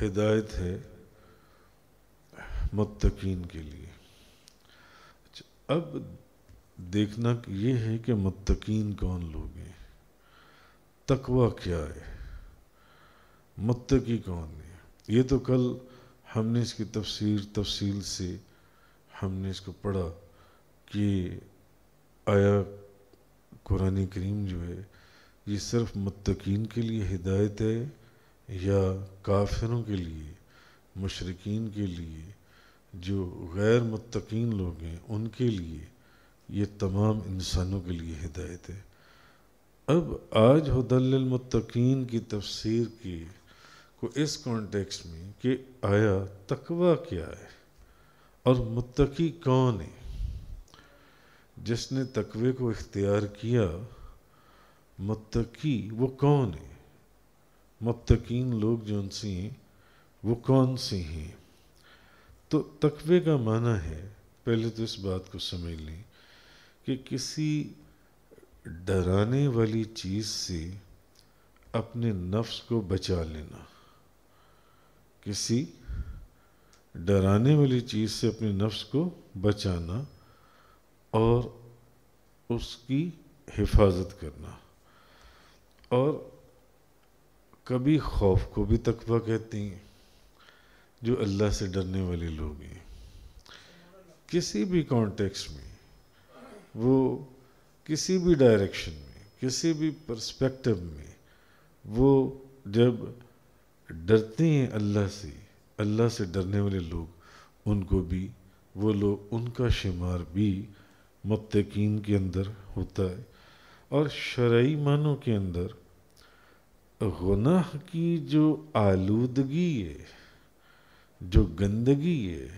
हिदायत है मुत्तकीन के लिए अच्छा, अब देखना ये है कि मुत्तकीन कौन लोग हैं तकवा क्या है मुत्तकी कौन है ये तो कल हमने इसकी तफसीर तफसील से हमने इसको पढ़ा कि आया कुरानी करीम जो है ये सिर्फ मुत्तकीन के लिए हिदायत है या काफिरों के लिए मशरकिन के लिए जो गैर मतकीन लोग हैं उनके लिए ये तमाम इंसानों के लिए हिदायत है अब आज हदलमतकीन की तफसीर की को इस कॉन्टेक्स्ट में कि आया तकवा क्या है और मुतकी कौन है जिसने तकवे को इख्तियार किया मुतकी वो कौन है मतकीन लोग जो सी हैं वो कौन से हैं तो तकवे का माना है पहले तो इस बात को समझ लें कि किसी डराने वाली चीज़ से अपने नफ्स को बचा लेना किसी डराने वाली चीज़ से अपने नफ्स को बचाना और उसकी हिफाजत करना और कभी खौफ को भी तकवा कहती हैं जो अल्लाह से डरने वाले लोग हैं किसी भी कॉन्टेक्स्ट में वो किसी भी डायरेक्शन में किसी भी पर्सपेक्टिव में वो जब डरती हैं अल्लाह से अल्लाह से डरने वाले लोग उनको भी वो लोग उनका शुमार भी मतकीन के अंदर होता है और शरा मानों के अंदर गुनाह की जो आलूदगी है जो गंदगी है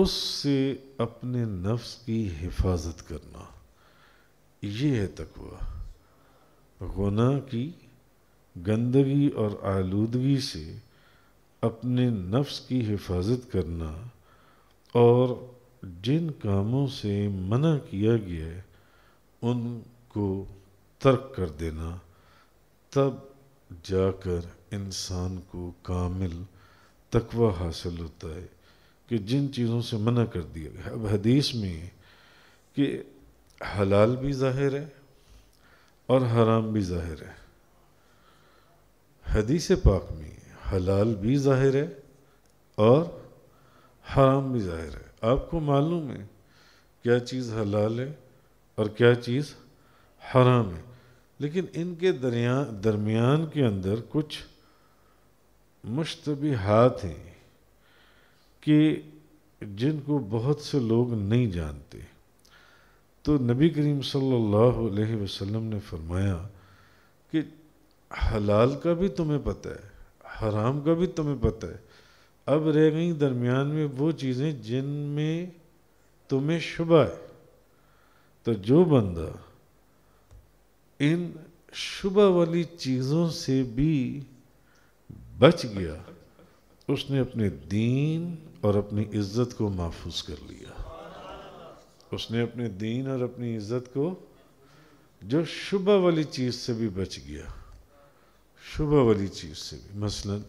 उससे अपने नफ्स की हिफाजत करना ये है तकवा गुनाह की गंदगी और आलूदगी से अपने नफ्स की हिफाजत करना और जिन कामों से मना किया गया है उनको तर्क कर देना तब जाकर इंसान को कामिल तकवा हासिल होता है कि जिन चीज़ों से मना कर दिया गया अब हदीस में कि हलाल भी जाहिर है और हराम भी जाहिर है हदीस पाक में हलाल भी जाहिर है और हराम भी जाहिर है आपको मालूम है क्या चीज़ हलाल है और क्या चीज़ हराम है लेकिन इनके दरिया दरमियान के अंदर कुछ हाथ हैं कि जिनको बहुत से लोग नहीं जानते तो नबी करीम सल्लल्लाहु अलैहि वसल्लम ने फरमाया कि हलाल का भी तुम्हें पता है हराम का भी तुम्हें पता है अब रह गई दरमियान में वो चीज़ें जिनमें तुम्हें शुबा है तो जो बंदा इन शुभ वाली चीज़ों से भी बच गया उसने अपने दीन और अपनी इज्जत को महफूज कर लिया उसने अपने दीन और अपनी इज्जत को जो शुभ वाली चीज़ से भी बच गया शुभ वाली चीज़ से भी मसलन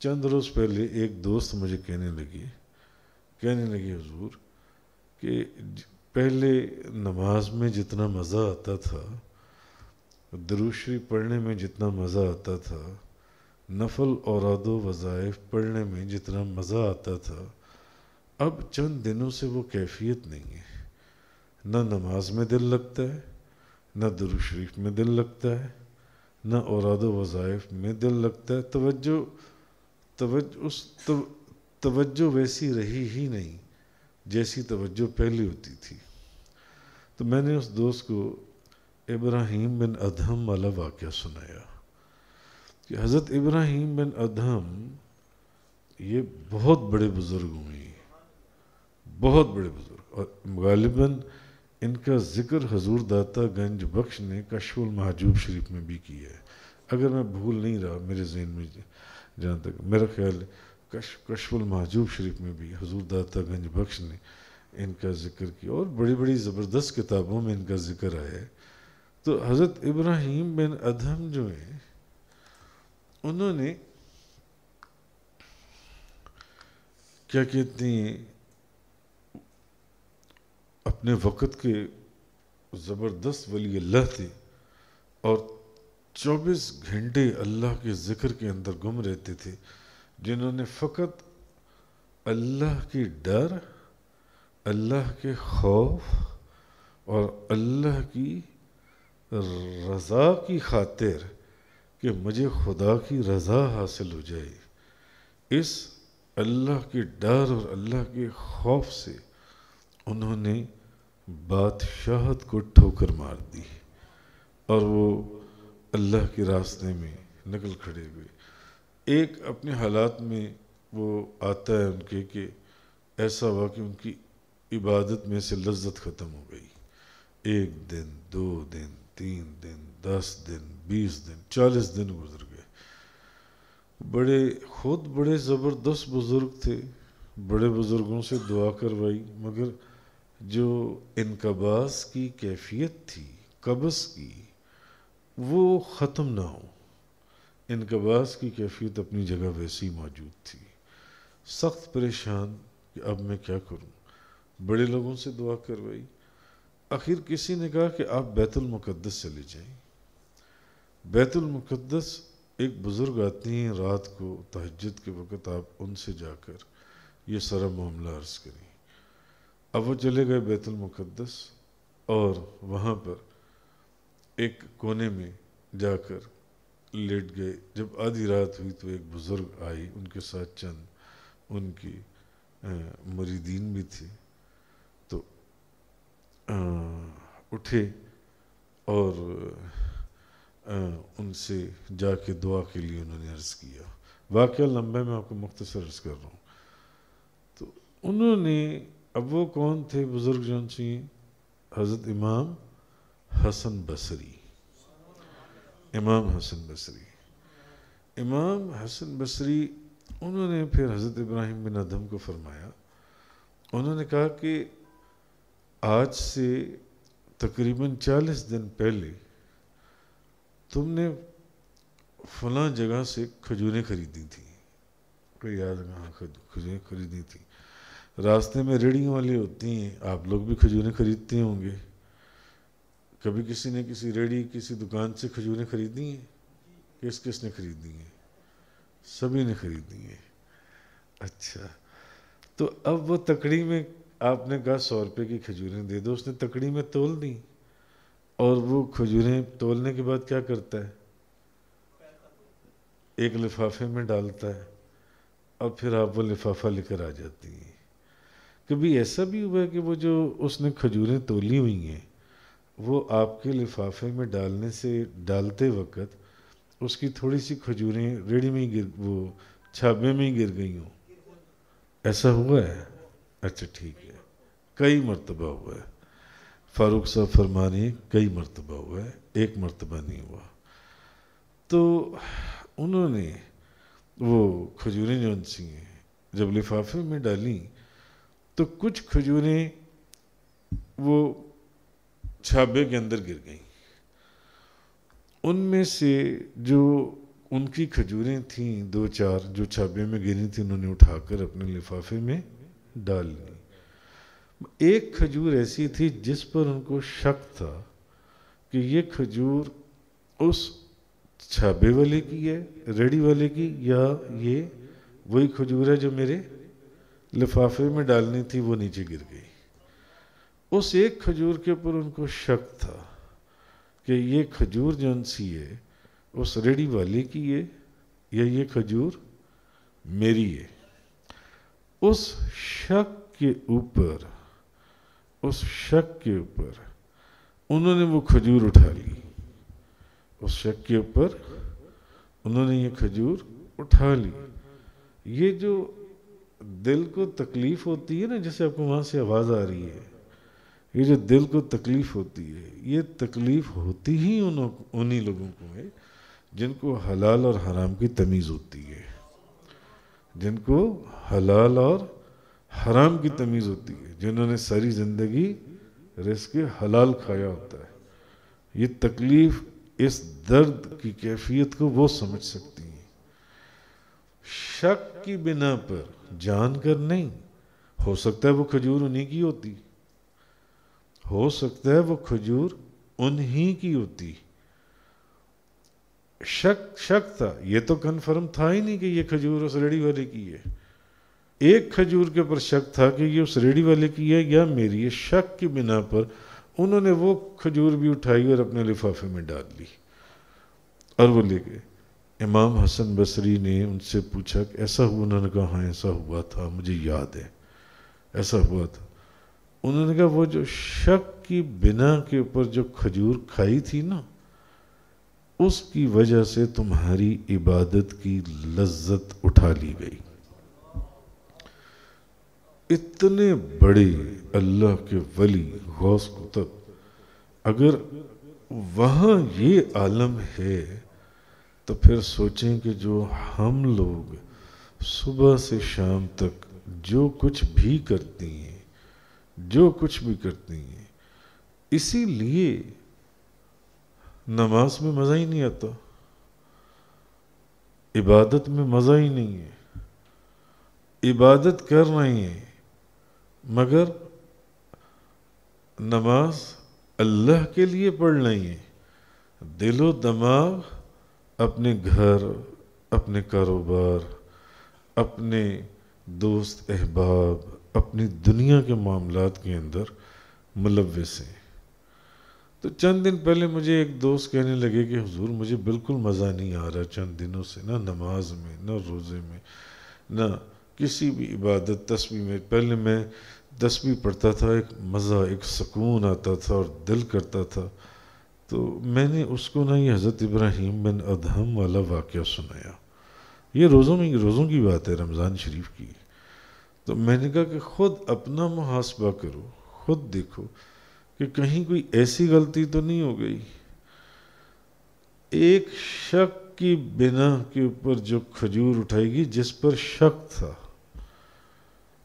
चंद रोज़ पहले एक दोस्त मुझे कहने लगी कहने लगी हजूर कि पहले नमाज में जितना मज़ा आता था दुरुश्री पढ़ने में जितना मज़ा आता था नफल और आदो वज़ाइफ पढ़ने में जितना मज़ा आता था अब चंद दिनों से वो कैफियत नहीं है न नमाज में दिल लगता है न दुरु शरीफ में दिल लगता है न औरदो वज़ाइफ में दिल लगता है तवज्जो तवज्जो उस तव, तवज्जो वैसी रही ही नहीं जैसी तवज्जो पहले होती थी तो मैंने उस दोस्त को इब्राहिम बिन अधम वाला वाक़ सुनाया कि हज़रत इब्राहिम बिन अधम ये बहुत बड़े बुज़ुर्ग हुए बहुत बड़े बुज़ुर्ग और गालिबा इनका ज़िक्र हजूर दाता गंज बख्श ने कशुल महजूब शरीफ में भी किया है अगर मैं भूल नहीं रहा मेरे जहन में जहाँ तक मेरा ख्याल कश कशुल महजूब शरीफ में भी हजूर दाता गंज बख्श ने इनका ज़िक्र किया और बड़ी बड़ी ज़बरदस्त किताबों में इनका ज़िक्र आया है तो हज़रत इब्राहिम बिन अधम जो है उन्होंने क्या कहते हैं अपने वक़्त के ज़बरदस्त वली अल्लाह थे और 24 घंटे अल्लाह के ज़िक्र के अंदर गुम रहते थे जिन्होंने फ़कत अल्लाह की डर अल्लाह के खौफ और अल्लाह की रज़ा की खातिर कि मुझे खुदा की रज़ा हासिल हो जाए इस अल्लाह के डर और अल्लाह के खौफ से उन्होंने बादशाहत को ठोकर मार दी और वो अल्लाह के रास्ते में निकल खड़े हुए एक अपने हालात में वो आता है उनके कि ऐसा हुआ कि उनकी इबादत में से लज्जत ख़त्म हो गई एक दिन दो दिन तीन दिन दस दिन बीस दिन चालीस दिन गुजर गए बड़े खुद बड़े ज़बरदस्त बुज़ुर्ग थे बड़े बुज़ुर्गों से दुआ करवाई मगर जो इनकबास की कैफियत थी कब्ज़ की वो ख़त्म ना हो इनकबास की कैफियत अपनी जगह वैसी मौजूद थी सख्त परेशान कि अब मैं क्या करूं बड़े लोगों से दुआ करवाई आखिर किसी ने कहा कि आप बैतुल मुकद्दस चले जाइए बैतुल मुकद्दस एक बुज़ुर्ग आती हैं रात को तहजद के वक़्त आप उनसे जाकर ये सारा मामला अर्ज़ करें अब वो चले गए बैतुल मुकद्दस और वहाँ पर एक कोने में जाकर लेट गए जब आधी रात हुई तो एक बुज़ुर्ग आई उनके साथ चंद उनकी मुरीदीन भी थी उठे और उनसे जाके दुआ के लिए उन्होंने अर्ज़ किया वाक्य लंबे में आपको मुख्तसर अर्ज़ कर रहा हूँ तो उन्होंने अब वो कौन थे बुज़ुर्ग जन चाहिए हज़रत इमाम हसन बसरी इमाम हसन बसरी इमाम हसन बसरी उन्होंने फिर हज़रत इब्राहिम बिन अदम को फरमाया उन्होंने कहा कि आज से तकरीबन 40 दिन पहले तुमने फला जगह से खजूरें खरीदी थी कोई याद कहाँ खजूरें खरीदी थी रास्ते में रेड़ियों वाली होती हैं आप लोग भी खजूरें खरीदते होंगे कभी किसी ने किसी रेड़ी किसी दुकान से खजूरें खरीदी हैं किस किस ने खरीदी हैं सभी ने खरीदी हैं अच्छा तो अब वो तकड़ी में आपने कहा सौ रुपये की खजूरें दे दो उसने तकड़ी में तोल दी और वो खजूरें तोलने के बाद क्या करता है एक लिफाफे में डालता है और फिर आप वो लिफाफा लेकर आ जाती हैं कभी ऐसा भी हुआ है कि वो जो उसने खजूरें तोली हुई हैं वो आपके लिफाफे में डालने से डालते वक्त उसकी थोड़ी सी खजूरें रेडी में ही गिर वो छाबे में ही गिर गई हों ऐसा हुआ है अच्छा ठीक है कई मरतबा हुआ है फारूक साहब फरमानी कई मरतबा हुआ है एक मरतबा नहीं हुआ तो उन्होंने वो खजूरें जो सी जब लिफाफे में डाली तो कुछ खजूरें वो छाबे के अंदर गिर गई उनमें से जो उनकी खजूरें थीं दो चार जो छाबे में गिरी थी उन्होंने उठाकर अपने लिफाफे में डाल ली एक खजूर ऐसी थी जिस पर उनको शक था कि ये खजूर उस छाबे वाले की है रेडी वाले की या ये वही खजूर है जो मेरे लिफाफे में डालनी थी वो नीचे गिर गई उस एक खजूर के ऊपर उनको शक था कि ये खजूर जो सी है उस रेडी वाले की है या ये खजूर मेरी है उस शक के ऊपर उस शक के ऊपर उन्होंने वो खजूर उठा ली उस शक के ऊपर उन्होंने ये खजूर उठा ली ये जो दिल को तकलीफ होती है ना जैसे आपको वहाँ से आवाज़ आ रही है ये जो दिल को तकलीफ होती है ये तकलीफ होती ही उन्हीं लोगों को है जिनको हलाल और हराम की तमीज़ होती है जिनको हलाल और हराम की तमीज़ होती है जिन्होंने सारी ज़िंदगी रिस्क हलाल खाया होता है ये तकलीफ़ इस दर्द की कैफियत को वो समझ सकती हैं शक की बिना पर जान कर नहीं हो सकता है वो खजूर उन्हीं की होती हो सकता है वो खजूर उन्हीं की होती शक शक था ये तो कन्फर्म था ही नहीं कि ये खजूर उस रेडी वाले की है एक खजूर के ऊपर शक था कि ये उस रेडी वाले की है या मेरी है शक की बिना पर उन्होंने वो खजूर भी उठाई और अपने लिफाफे में डाल ली और वो ले गए इमाम हसन बसरी ने उनसे पूछा कि ऐसा हुआ उन्होंने कहा हाँ ऐसा हुआ था मुझे याद है ऐसा हुआ था उन्होंने कहा वो जो शक की बिना के ऊपर जो खजूर खाई थी ना उसकी वजह से तुम्हारी इबादत की लज्जत उठा ली गई इतने बड़े अल्लाह के वली गौस कुतब अगर वहाँ ये आलम है तो फिर सोचें कि जो हम लोग सुबह से शाम तक जो कुछ भी करती हैं जो कुछ भी करती हैं इसीलिए नमाज में मज़ा ही नहीं आता इबादत में मज़ा ही नहीं है इबादत कर रहे हैं मगर नमाज अल्लाह के लिए पढ़ रही हैं दिलो दमाग अपने घर अपने कारोबार अपने दोस्त अहबाब अपनी दुनिया के मामला के अंदर मुलविस हैं तो चंद दिन पहले मुझे एक दोस्त कहने लगे कि हुजूर मुझे बिल्कुल मज़ा नहीं आ रहा चंद दिनों से ना नमाज में ना रोज़े में ना किसी भी इबादत तस्वीर में पहले मैं तस्वीर पढ़ता था एक मज़ा एक सुकून आता था और दिल करता था तो मैंने उसको ना ये हज़रत इब्राहिम बिन अदहम वाला वाक़ सुनाया ये रोज़ों में रोज़ों की बात है रमज़ान शरीफ की तो मैंने कहा कि ख़ुद अपना मुहासबा करो ख़ुद देखो कि कहीं कोई ऐसी गलती तो नहीं हो गई एक शक की बिना के ऊपर जो खजूर उठाएगी जिस पर शक था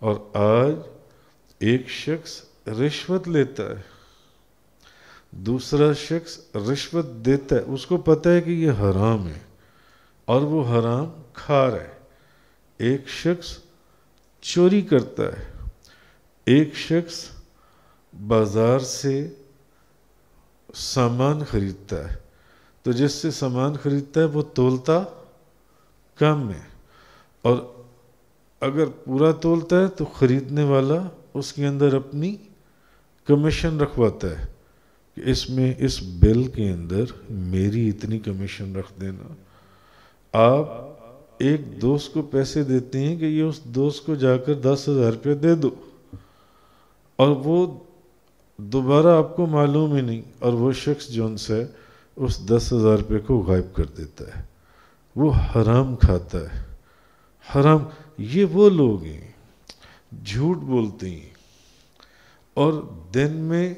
और आज एक शख्स रिश्वत लेता है दूसरा शख्स रिश्वत देता है उसको पता है कि ये हराम है और वो हराम खा रहा है एक शख्स चोरी करता है एक शख्स बाज़ार से सामान खरीदता है तो जिससे सामान खरीदता है वो तोलता कम है और अगर पूरा तोलता है तो ख़रीदने वाला उसके अंदर अपनी कमीशन रखवाता है कि इसमें इस बिल के अंदर मेरी इतनी कमीशन रख देना आप एक दोस्त को पैसे देते हैं कि ये उस दोस्त को जाकर दस हज़ार रुपये दे दो और वो दोबारा आपको मालूम ही नहीं और वो शख्स जो उनसे उस दस हज़ार रुपये को गायब कर देता है वो हराम खाता है हराम ये वो लोग हैं झूठ बोलते हैं और दिन में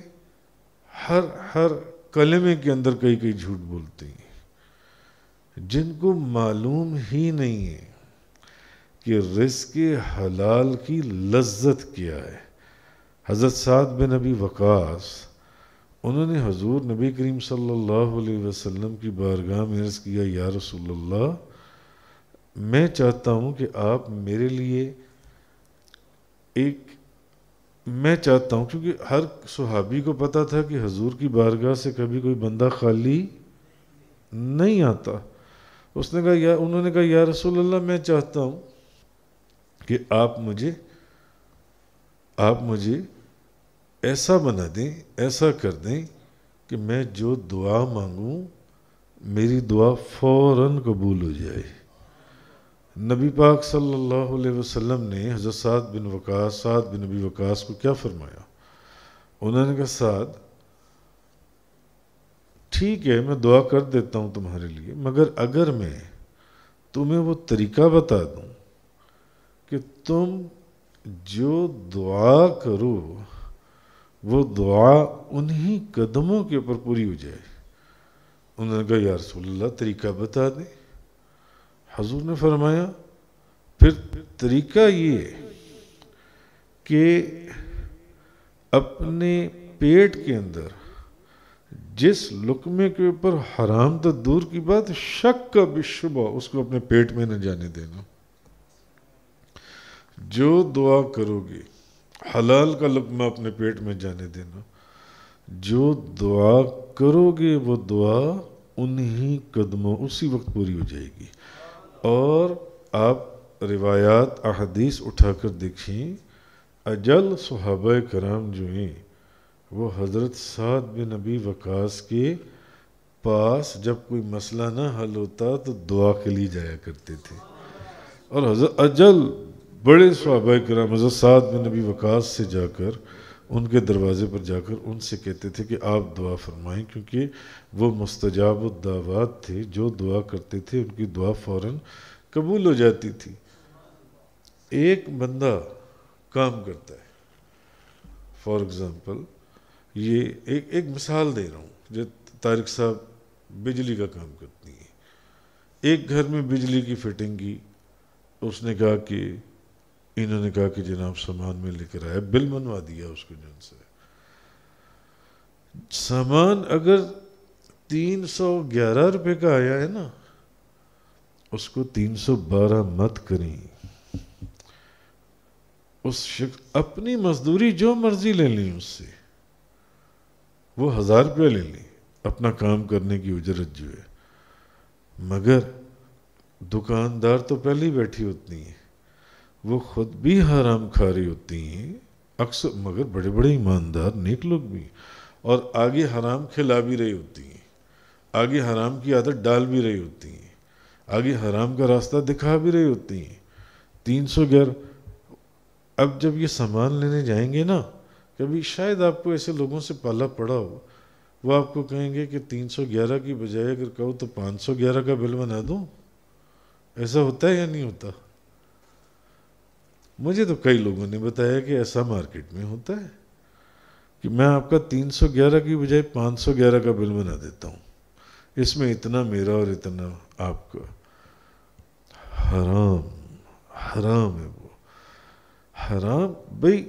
हर हर कलमे के अंदर कई कई झूठ बोलते हैं जिनको मालूम ही नहीं है कि रिस्क हलाल की लज्जत क्या है हज़रत साद बिन नबी वक़ास उन्होंने हजूर नबी करीम सल्लल्लाहु अलैहि वसल्लम की बारगाह में अर्ज़ किया या रसूलुल्लाह मैं चाहता हूँ कि आप मेरे लिए एक मैं चाहता हूँ क्योंकि हर सहाबी को पता था कि हजूर की बारगाह से कभी कोई बंदा खाली नहीं आता उसने कहा या उन्होंने कहा या रसूल मैं चाहता हूँ कि आप मुझे आप मुझे ऐसा बना दें ऐसा कर दें कि मैं जो दुआ मांगूं मेरी दुआ फौरन कबूल हो जाए नबी पाक सल्लल्लाहु अलैहि वसल्लम ने हज़रत साद बिन वकास साद बिन नबी वकास को क्या फरमाया उन्होंने कहा साद ठीक है मैं दुआ कर देता हूँ तुम्हारे लिए मगर अगर मैं तुम्हें वो तरीका बता दूँ कि तुम जो दुआ करो वो दुआ उन्हीं कदमों के ऊपर पूरी हो जाए उन्होंने कहा यार रसोल्ला तरीका बता दें हजूर ने फरमाया फिर तरीका ये कि अपने पेट के अंदर जिस लुकमे के ऊपर हराम तो दूर की बात शक का बिशुबा उसको अपने पेट में न जाने देना जो दुआ करोगे हलाल का लकमा अपने पेट में जाने देना जो दुआ करोगे वो दुआ उन्हीं कदमों उसी वक्त पूरी हो जाएगी और आप रिवायात अहदीस उठाकर देखें अजल सहाब कराम जो हैं वो हज़रत साद बिन नबी वकास के पास जब कोई मसला ना हल होता तो दुआ के लिए जाया करते थे और हजरत अजल बड़े स्वाबा कराम हजरत साद में नबी वकास से जाकर उनके दरवाज़े पर जाकर उनसे कहते थे कि आप दुआ फरमाएं क्योंकि वो मुस्तजाब दावत थे जो दुआ करते थे उनकी दुआ फ़ौर कबूल हो जाती थी एक बंदा काम करता है फॉर एग्ज़ाम्पल ये एक एक मिसाल दे रहा हूँ जो तारिक साहब बिजली का काम करती हैं एक घर में बिजली की फिटिंग की उसने कहा कि इन्होंने कहा कि जनाब सामान में लेकर आया बिल मनवा दिया उसको जन से सामान अगर तीन सौ ग्यारह रुपये का आया है ना उसको तीन सौ बारह मत करें उस शख्स अपनी मजदूरी जो मर्जी ले ली उससे वो हजार रुपया ले ली अपना काम करने की उजरत जो है मगर दुकानदार तो पहले ही बैठी उतनी है वो खुद भी हराम खा रही होती हैं अक्सर मगर बड़े बड़े ईमानदार नेक लोग भी और आगे हराम खिला भी रही होती हैं आगे हराम की आदत डाल भी रही होती हैं आगे हराम का रास्ता दिखा भी रही होती हैं तीन सौ ग्यारह अब जब ये सामान लेने जाएंगे ना कभी शायद आपको ऐसे लोगों से पाला पड़ा हो वो आपको कहेंगे कि तीन सौ ग्यारह की बजाय अगर कहो तो पाँच सौ ग्यारह का बिल बना दूँ ऐसा होता है या नहीं होता मुझे तो कई लोगों ने बताया कि ऐसा मार्केट में होता है कि मैं आपका 311 की बजाय 511 का बिल बना देता हूँ इसमें इतना मेरा और इतना आपका हराम हराम है वो हराम भाई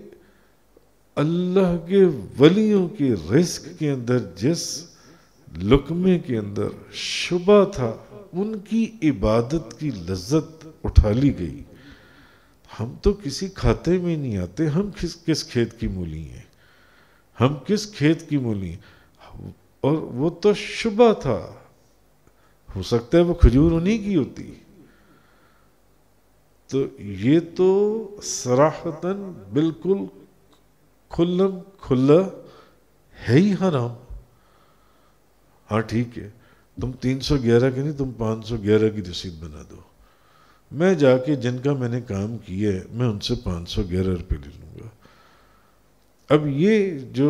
अल्लाह के वलियों के रिस्क के अंदर जिस लुकमे के अंदर शुबा था उनकी इबादत की लज्जत उठा ली गई हम तो किसी खाते में नहीं आते हम किस किस खेत की मूली हैं हम किस खेत की मूली और वो तो शुभ था हो सकता है वो खजूर उन्हीं की होती तो ये तो सराहतन बिल्कुल खुल्लम खुल्ला है ही हराम हाँ ठीक है तुम 311 की नहीं तुम 511 की रसीद बना दो मैं जाके जिनका मैंने काम किया है मैं उनसे पाँच सौ ग्यारह रुपये ले लूँगा अब ये जो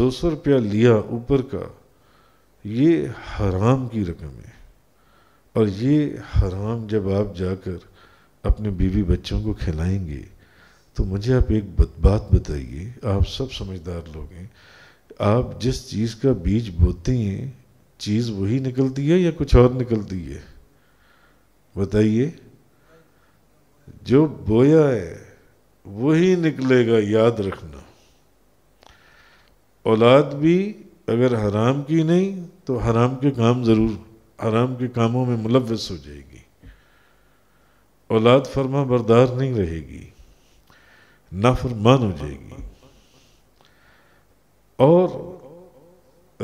दो सौ रुपया लिया ऊपर का ये हराम की रकम है और ये हराम जब आप जाकर अपने बीवी बच्चों को खिलाएंगे तो मुझे आप एक बात बताइए आप सब समझदार लोग हैं आप जिस चीज़ का बीज बोते हैं चीज़ वही निकलती है या कुछ और निकलती है बताइए जो बोया है वही निकलेगा याद रखना औलाद भी अगर हराम की नहीं तो हराम के काम ज़रूर हराम के कामों में मुलवस हो जाएगी औलाद फरमा बरदार नहीं रहेगी नाफरमान हो जाएगी और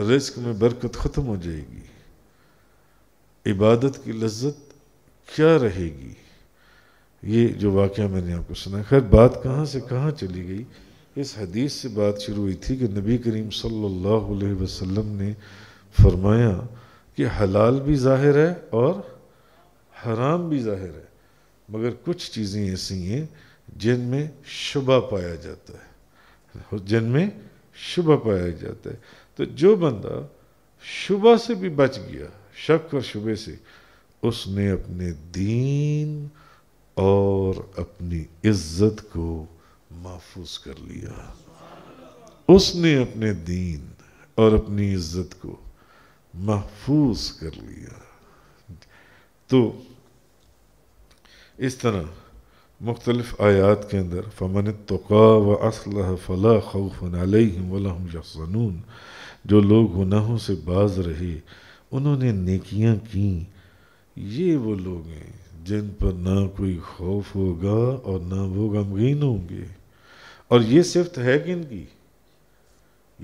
रिस्क में बरकत ख़त्म हो जाएगी इबादत की लज्जत क्या रहेगी ये जो वाक्य मैंने आपको सुना खैर बात कहाँ से कहाँ चली गई इस हदीस से बात शुरू हुई थी कि नबी करीम सल्लल्लाहु अलैहि वसल्लम ने फरमाया कि हलाल भी ज़ाहिर है और हराम भी ज़ाहिर है मगर कुछ चीज़ें ऐसी हैं जिनमें शुबा पाया जाता है जिनमें शुबा पाया जाता है तो जो बंदा शुबा से भी बच गया शक और शुबे से उसने अपने दीन और अपनी इज्जत को महफूज कर लिया उसने अपने दीन और अपनी इज्जत को महफूज कर लिया तो इस तरह मुख्तलिफ आयात के अंदर फ़मन तोक़ा व असल फ़ला खौफ़ वलहम जो लोग गुनाहों से बाज रहे उन्होंने नेकियाँ कें ये वो लोग हैं जिन पर ना कोई खौफ होगा और ना वो गमगीन होंगे और ये सिफ्त है किन की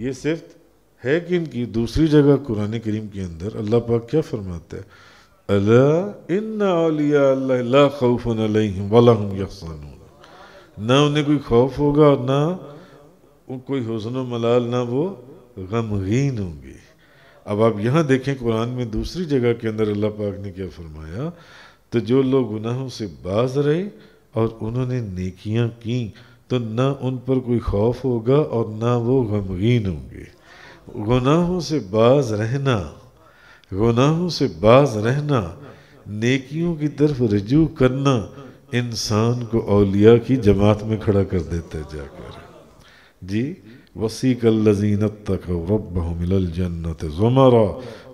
ये सिफ्त है किन की दूसरी जगह कुरान करीम के अंदर अल्लाह पाक क्या फरमाता है अला इन्ना ना उन्हें कोई खौफ होगा और ना कोई हसन मलाल ना वो गमगीन होंगे अब आप यहाँ देखें कुरान में दूसरी जगह के अंदर अल्लाह पाक ने क्या फरमाया तो जो लोग गुनाहों से बाज रहे और उन्होंने नेकियां की तो ना उन पर कोई खौफ होगा और ना वो गमगीन होंगे गुनाहों से बाज रहना गुनाहों से बाज रहना नेकियों की तरफ रजू करना इंसान को अलिया की जमात में खड़ा कर देता है जाकर जी वसीक लजीनत तक रब मिलल जन्नत ज़ुमर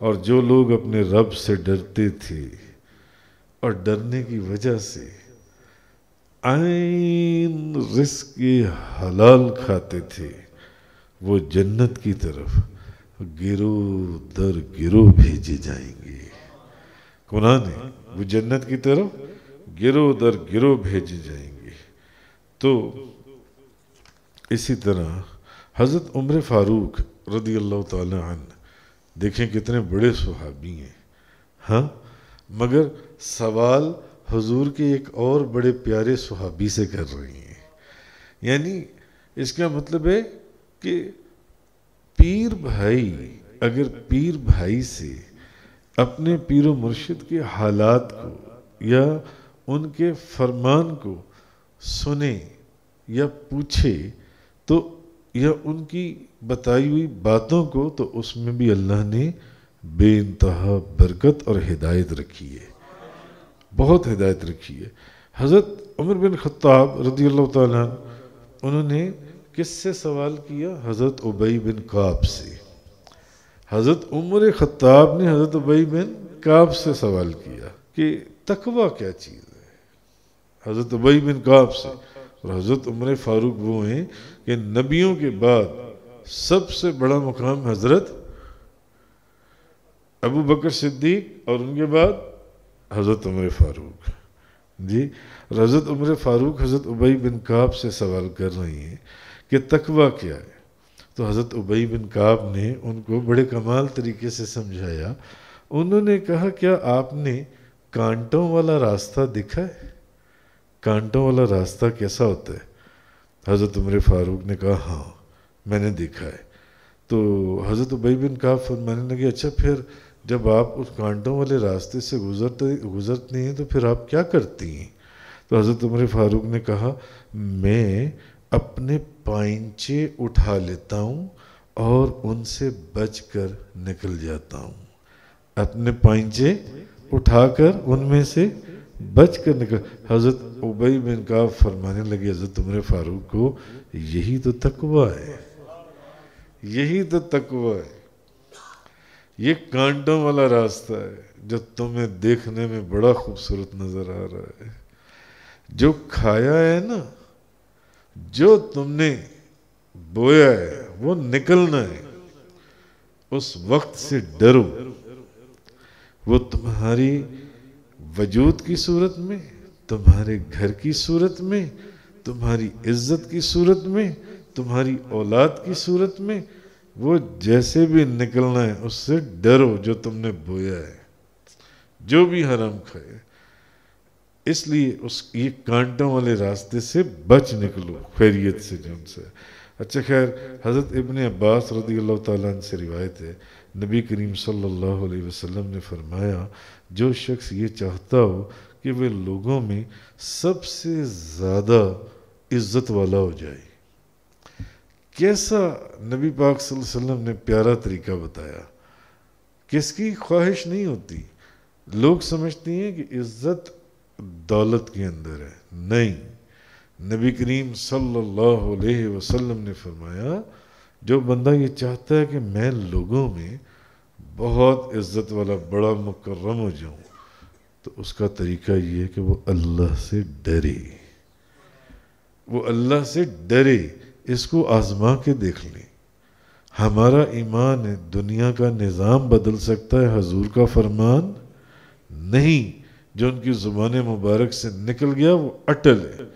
और जो लोग अपने रब से डरते थे और डरने की वजह से आइन रिस्क हलाल खाते थे वो जन्नत की तरफ गिरो दर गिरो भेजे जाएंगे कुरान वो जन्नत की तरफ गिरो दर गिरो भेजे जाएंगे तो इसी तरह हज़रत उम्र फ़ारूक रदी अल्लाह तन देखें कितने बड़े सुहाबी हैं हाँ मगर सवाल हजूर के एक और बड़े प्यारे सुहाबी से कर रही हैं यानी इसका मतलब है कि पीर भाई अगर पीर भाई से अपने पीर मुर्शिद के हालात को या उनके फरमान को सुने या पूछे तो या उनकी बताई हुई बातों को तो उसमें भी अल्लाह ने बे बरकत और हिदायत रखी है बहुत हिदायत रखी है हज़रत उमर बिन खत्ताब रदी अल्लाह उन्होंने किससे सवाल किया हज़रत उबई बिन काब से हज़रत उमर खत्ताब ने हज़रत उबई बिन काब से सवाल किया कि तकवा क्या चीज़ है हज़रत उबई बिन काब से और हज़रत उम्र फ़ारूक वो हैं कि नबियों के बाद सबसे बड़ा मुकाम हज़रत अबू बकर सिद्दीक और उनके बाद हज़रत उम्र फ़ारूक जी और हज़रत उम्र फ़ारूक हज़रत उबई बिन काब से सवाल कर रही हैं कि तकवा क्या है तो हज़रत उबई बिन काब ने उनको बड़े कमाल तरीके से समझाया उन्होंने कहा क्या आपने कांटों वाला रास्ता देखा है कांटों वाला रास्ता कैसा होता है हज़रत उम्र फारूक ने कहा हाँ मैंने देखा है तो हज़रत उबई बिन का मैंने लगे अच्छा फिर जब आप उस कांटों वाले रास्ते से गुजरते गुजरती हैं तो फिर आप क्या करती हैं तो हज़रत उम्र फारूक ने कहा मैं अपने पाइचे उठा लेता हूँ और उनसे बच कर निकल जाता हूँ अपने पाइचे उठाकर उनमें से बच कर निकल हज़रत उबई बिन का फरमाने लगे हज़रत उम्र फारूक को यही तो तकवा है यही तो तकवा है ये कांटों वाला रास्ता है जो तुम्हें देखने में बड़ा खूबसूरत नज़र आ रहा है जो खाया है ना जो तुमने बोया है वो निकलना है उस वक्त से डरो वो तुम्हारी वजूद की सूरत में तुम्हारे घर की सूरत में तुम्हारी इज्जत की सूरत में तुम्हारी औलाद की सूरत में वो जैसे भी निकलना है उससे डरो जो तुमने बोया है जो भी हराम खाए इसलिए उस ये कांटों वाले रास्ते से बच निकलो खैरियत से जो से अच्छा खैर हज़रत इबन अब्बास रदी अल्लाह से रिवायत है नबी करीम सल्लल्लाहु अलैहि वसल्लम ने फरमाया जो शख्स ये चाहता हो कि वे लोगों में सबसे ज़्यादा इज़्ज़त वाला हो जाए कैसा नबी पाक वसल्लम ने प्यारा तरीका बताया किसकी ख्वाहिश नहीं होती लोग समझती हैं कि इज़्ज़त दौलत के अंदर है नहीं नबी करीम सल्लल्लाहु अलैहि वसल्लम ने फरमाया जो बंदा ये चाहता है कि मैं लोगों में बहुत इज़्ज़त वाला बड़ा मुकर्रम हो जाऊँ तो उसका तरीका ये है कि वो अल्लाह से डरे वो अल्लाह से डरे इसको आजमा के देख लें हमारा ईमान दुनिया का निज़ाम बदल सकता है हजूर का फरमान नहीं जो उनकी ज़ुबान मुबारक से निकल गया वो अटल है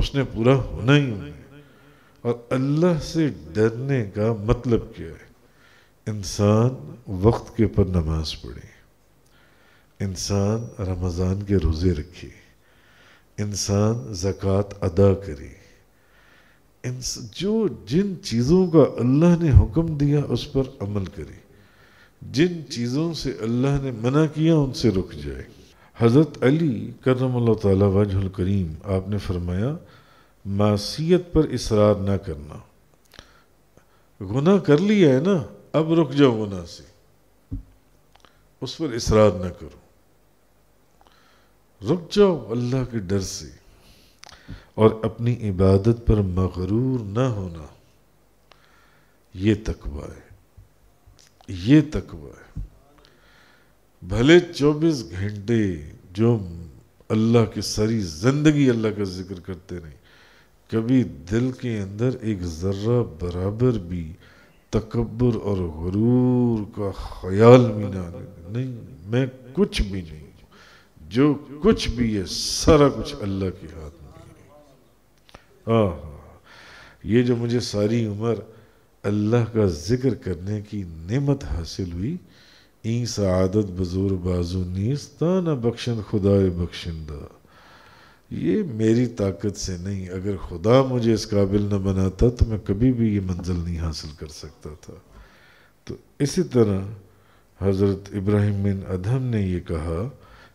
उसने पूरा होना ही होना और अल्लाह से डरने का मतलब क्या है इंसान वक्त के ऊपर नमाज पढ़े इंसान रमज़ान के रोज़े रखे इंसान ज़क़़त अदा करे जो जिन चीज़ों का अल्लाह ने हुक्म दिया उस पर अमल करे जिन चीज़ों से अल्लाह ने मना किया उनसे रुक जाए हज़रत अली करम तजल करीम आपने फरमाया मासीत पर इसरार ना करना गुना कर लिया है ना अब रुक जाओ गुनाह से उस पर इसरार ना करो रुक जाओ अल्लाह के डर से और अपनी इबादत पर मगरूर ना होना ये तकवा है ये तकवा है भले 24 घंटे जो अल्लाह की सारी ज़िंदगी अल्लाह का जिक्र करते रहे कभी दिल के अंदर एक ज़र्रा बराबर भी तकबर और गरूर का ख्याल भी ना नहीं मैं कुछ भी नहीं जो कुछ भी है सारा कुछ अल्लाह के हाथ में हाँ, हाँ ये जो मुझे सारी उम्र अल्लाह का जिक्र करने की नेमत हासिल हुई ई आदत बजूर बाजू नीस्ता न बख्शन खुदाए बख्शिंदा ये मेरी ताकत से नहीं अगर खुदा मुझे इस काबिल न बनाता तो मैं कभी भी ये मंजिल नहीं हासिल कर सकता था तो इसी तरह हज़रत इब्राहिम बिन अधम ने ये कहा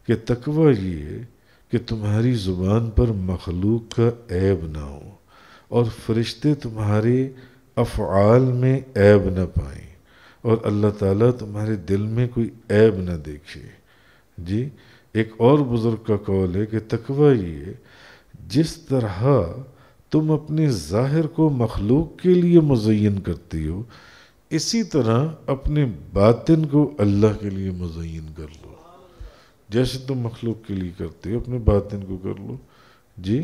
कि तकवा ये कि तुम्हारी ज़ुबान पर मखलूक का ऐब ना हो और फरिश्ते तुम्हारे अफ़ाल में ऐब ना पाएँ और अल्लाह ताला तुम्हारे दिल में कोई ऐब ना देखे जी एक और बुज़ुर्ग का कौल है कि तकवा ये जिस तरह तुम अपने ज़ाहिर को मखलूक के लिए मुजयन करती हो इसी तरह अपने बातिन को अल्लाह के लिए मुजयन कर लो जैसे तुम मखलूक के लिए करते हो अपने बातिन को कर लो जी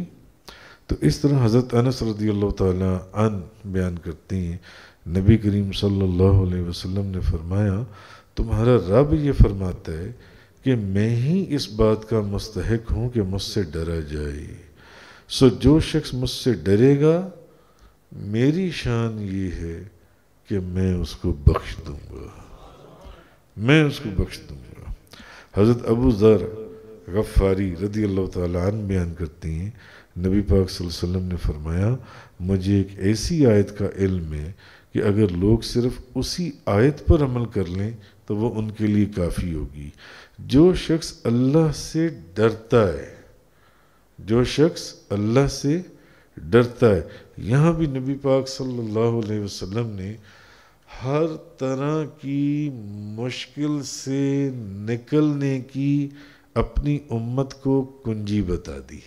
तो इस तरह हज़रत अनस रदी अल्लाह तन बयान करती हैं नबी करीम सल्लल्लाहु अलैहि वसल्लम ने फरमाया तुम्हारा रब ये फरमाता है कि मैं ही इस बात का मुस्तक हूँ कि मुझसे डरा जाए सो जो शख्स मुझसे डरेगा मेरी शान ये है कि मैं उसको बख्श दूंगा मैं उसको बख्श दूंगा हज़रत अबू ज़र गफ़ारी रदी अल्लाह तन बयान करती हैं नबी पाक वसल्लम ने फरमाया मुझे एक ऐसी आयत का इल्म है कि अगर लोग सिर्फ उसी आयत पर अमल कर लें तो वो उनके लिए काफ़ी होगी जो शख्स अल्लाह से डरता है जो शख्स अल्लाह से डरता है यहाँ भी नबी पाक सल्लल्लाहु अलैहि वसल्लम ने हर तरह की मुश्किल से निकलने की अपनी उम्मत को कुंजी बता दी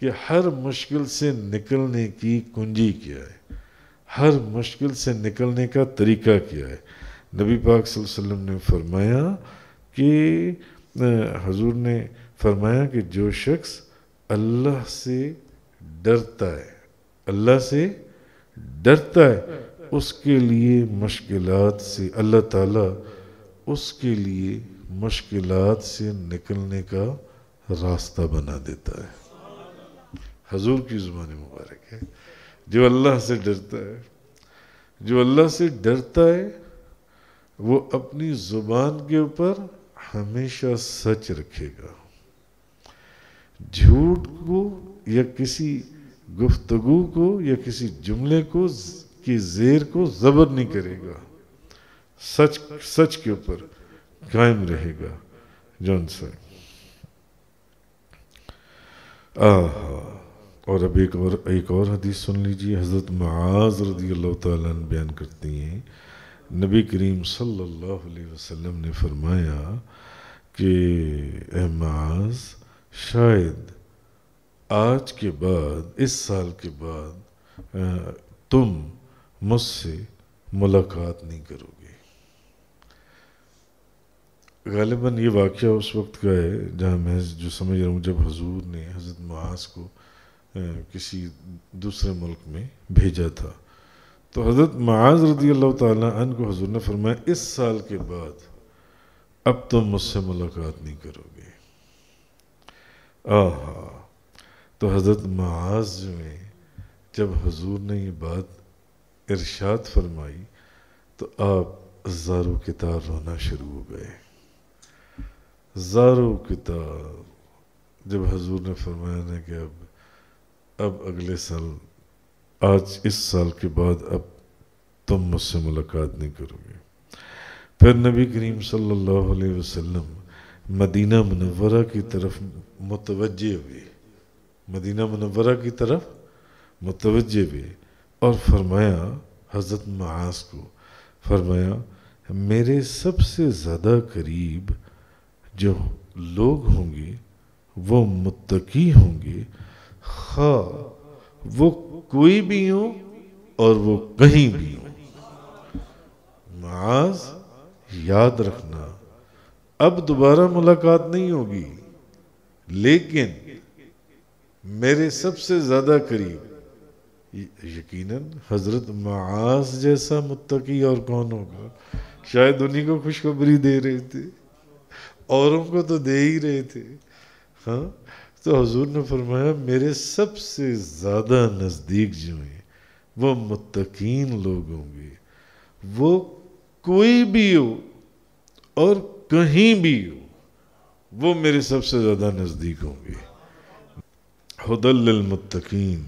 कि हर मुश्किल से निकलने की कुंजी क्या है हर मुश्किल से निकलने का तरीका क्या है नबी पाक वसल्लम ने फरमाया कि हजूर ने फरमाया कि जो शख्स अल्लाह से डरता है अल्लाह से डरता है उसके लिए मुश्किलात से अल्लाह ताला उसके लिए मुश्किलात से निकलने का रास्ता बना देता है हजूर की ज़ुबान मुबारक है जो अल्लाह से डरता है जो अल्लाह से डरता है वो अपनी जुबान के ऊपर हमेशा सच रखेगा झूठ को या किसी गुफ्तगु को या किसी जुमले को की जेर को जबर नहीं करेगा सच सच के ऊपर कायम रहेगा जॉन साहब और अब एक और एक और हदीस सुन लीजिए हज़रत मज़ रदी अल्लाह बयान करती हैं नबी करीम सल्लल्लाहु अलैहि वसल्लम ने फरमाया कि अहमाज शायद आज के बाद इस साल के बाद तुम मुझसे मुलाकात नहीं करोगे गालिबा ये वाक़ उस वक्त का है जहाँ मैं जो समझ रहा हूँ जब हजूर ने हज़रत महाज को किसी दूसरे मुल्क में भेजा था तो हज़रत माज रदी अल्लाह तन को हजूर ने फरमाया इस साल के बाद अब तुम तो मुझसे मुलाकात नहीं करोगे आ तो हज़रत माज में जब हजूर ने ये बात इरशाद फरमाई तो आप जारो कितार रोना शुरू हो गए जारो कितार जब हजूर ने फरमाया ना कि अब अब अगले साल आज इस साल के बाद अब तुम मुझसे मुलाकात नहीं करोगे फिर नबी करीम सल्लल्लाहु अलैहि वसल्लम मदीना मनवरा की तरफ मुतवजह हुए मदीना मनवरा की तरफ मुतवजह हुए और फरमाया हज़रत महाज को फरमाया मेरे सबसे ज़्यादा करीब जो लोग होंगे वो मुत्तकी होंगे खा वो कोई भी हो और वो कहीं भी हो माज याद रखना अब दोबारा मुलाकात नहीं होगी लेकिन मेरे सबसे ज्यादा करीब यकीनन हजरत माज जैसा मुत्तकी और कौन होगा शायद उन्हीं को खुशखबरी दे रहे थे औरों को तो दे ही रहे थे हाँ तो हजूर ने फरमाया मेरे सबसे ज़्यादा नज़दीक जो हैं वो मुतकीन लोग होंगे वो कोई भी हो और कहीं भी हो वो मेरे सबसे ज़्यादा नज़दीक होंगे हदलमतकीन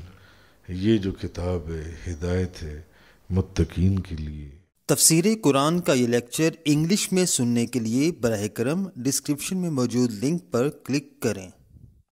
ये जो किताब है हिदायत है मुतकीन के लिए तफसीर कुरान का ये लेक्चर इंग्लिश में सुनने के लिए बरह करम डिस्क्रिप्शन में मौजूद लिंक पर क्लिक करें